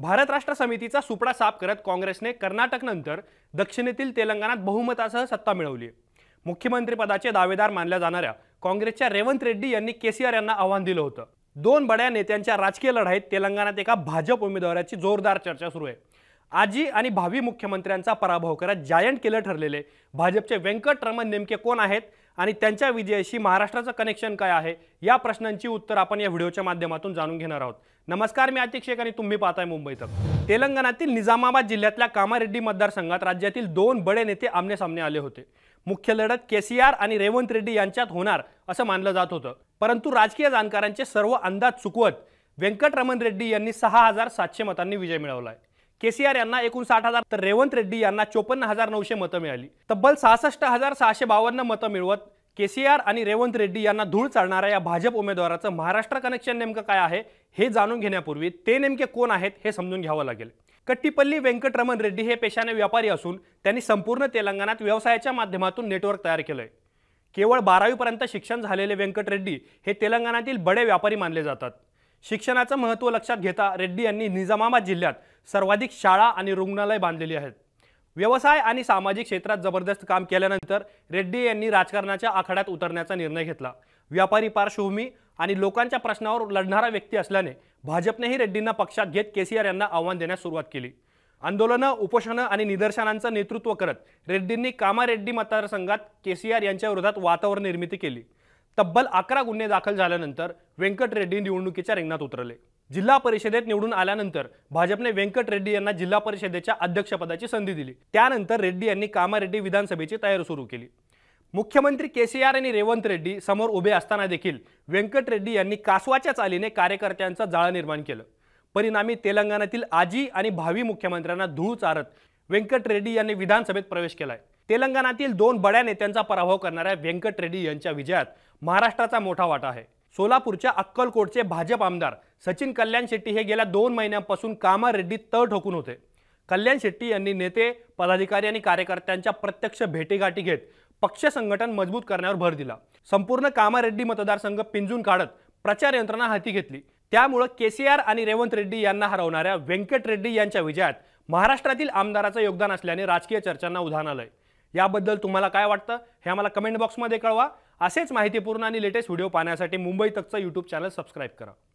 भारत राष्ट्र समितीचा सुपडा साफ करत काँग्रेसने कर्नाटकनंतर दक्षिणेतील तेलंगणात बहुमतासह सत्ता मिळवली मुख्यमंत्रीपदाचे दावेदार मानल्या जाणाऱ्या काँग्रेसच्या रेवंत रेड्डी यांनी केसीआर यांना आव्हान दिलं होतं दोन बड्या नेत्यांच्या राजकीय लढाईत तेलंगणात एका भाजप उमेदवाराची जोरदार चर्चा सुरू आहे आजी आणि भावी मुख्यमंत्र्यांचा पराभव करत जायंट किलर ठरलेले भाजपचे व्यंकटरमण नेमके कोण आहेत आणि त्यांच्या विजयाशी महाराष्ट्राचं कनेक्शन काय आहे या प्रश्नांची उत्तर आपण या व्हिडिओच्या माध्यमातून जाणून घेणार आहोत नमस्कार मी आतिक शेख आणि तुम्ही पाहताय मुंबईत तेलंगणातील निजामाबाद जिल्ह्यातल्या कामारेड्डी मतदारसंघात राज्यातील दोन बडे नेते आमने सामने आले होते मुख्य लढत के सी आर आणि रेवंत रेड्डी यांच्यात होणार असं मानलं जात होतं परंतु राजकीय जाणकारांचे सर्व अंदाज चुकवत व्यंकटरमण रेड्डी यांनी सहा हजार सातशे मतांनी विजय मिळवला आहे केसीआर यांना एकूण साठ हजार तर रेवंत रेड्डी यांना चोपन्न हजार नऊशे मतं मिळाली तब्बल सहासष्ट हजार सहाशे बावन्न मतं मिळवत केसीआर आणि रेवंत रेड्डी यांना धूळ चालणाऱ्या या भाजप उमेदवाराचं महाराष्ट्र कनेक्शन नेमकं काय आहे हे जाणून घेण्यापूर्वी ते नेमके कोण आहेत हे समजून घ्यावं लागेल कट्टीपल्ली व्यंकटरमण रेड्डी हे पेशाने व्यापारी असून त्यांनी संपूर्ण तेलंगणात व्यवसायाच्या माध्यमातून नेटवर्क तयार केलं आहे केवळ बारावीपर्यंत शिक्षण झालेले व्यंकट रेड्डी हे तेलंगणातील बडे व्यापारी मानले जातात शिक्षणाचं महत्त्व लक्षात घेता रेड्डी यांनी निजामाबाद जिल्ह्यात सर्वाधिक शाळा आणि रुग्णालय बांधलेली आहेत व्यवसाय आणि सामाजिक क्षेत्रात जबरदस्त काम केल्यानंतर रेड्डी यांनी राजकारणाच्या आखाड्यात उतरण्याचा निर्णय घेतला व्यापारी पार्श्वभूमी आणि लोकांच्या प्रश्नावर लढणारा व्यक्ती असल्याने भाजपनेही रेड्डींना पक्षात घेत केसीआर यांना आव्हान देण्यास सुरुवात केली आंदोलनं उपोषणं आणि निदर्शनांचं नेतृत्व करत रेड्डींनी कामा रेड्डी मतदारसंघात केसीआर यांच्या विरोधात वातावरण निर्मिती केली तब्बल अकरा गुन्हे दाखल झाल्यानंतर व्यंकट रेड्डी निवडणुकीच्या रिंगणात उतरले जिल्हा परिषदेत निवडून आल्यानंतर भाजपने व्यंकट रेड्डी यांना जिल्हा परिषदेच्या अध्यक्षपदाची संधी दिली त्यानंतर रेड्डी यांनी कामारेड्डी विधानसभेची तयारी सुरू केली मुख्यमंत्री के सी आर आणि रेवंत रेड्डी समोर उभे असताना देखील व्यंकट रेड्डी यांनी कासवाच्या चालीने कार्यकर्त्यांचा जाळं निर्माण केलं परिणामी तेलंगणातील आजी आणि भावी मुख्यमंत्र्यांना धूळ चारत व्यंकट रेड्डी यांनी विधानसभेत प्रवेश केलाय तेलंगणातील दोन बड्या नेत्यांचा पराभव करणाऱ्या व्यंकट रेड्डी यांच्या विजयात महाराष्ट्राचा मोठा वाटा आहे सोलापूरच्या अक्कलकोटचे भाजप आमदार सचिन कल्याण शेट्टी हे गेल्या दोन महिन्यांपासून कामा रेड्डी तळ ठोकून होते कल्याण शेट्टी यांनी नेते पदाधिकारी आणि कार्यकर्त्यांच्या प्रत्यक्ष भेटीगाठी घेत पक्ष संघटन मजबूत करण्यावर भर दिला संपूर्ण कामा रेड्डी मतदारसंघ पिंजून काढत प्रचार यंत्रणा हाती घेतली त्यामुळं के आणि रेवंत रेड्डी यांना हरवणाऱ्या व्यंकट रेड्डी यांच्या विजयात महाराष्ट्रातील आमदाराचं योगदान असल्याने राजकीय चर्चांना उधाण आलंय याबद्दल तुम्हाला काय वाटतं हे आम्हाला कमेंट बॉक्समध्ये कळवा असेच माहितीपूर्ण आणि लेटेस्ट व्हिडिओ पाहण्यासाठी मुंबई तकचं यूट्यूब चॅनल सबस्क्राईब करा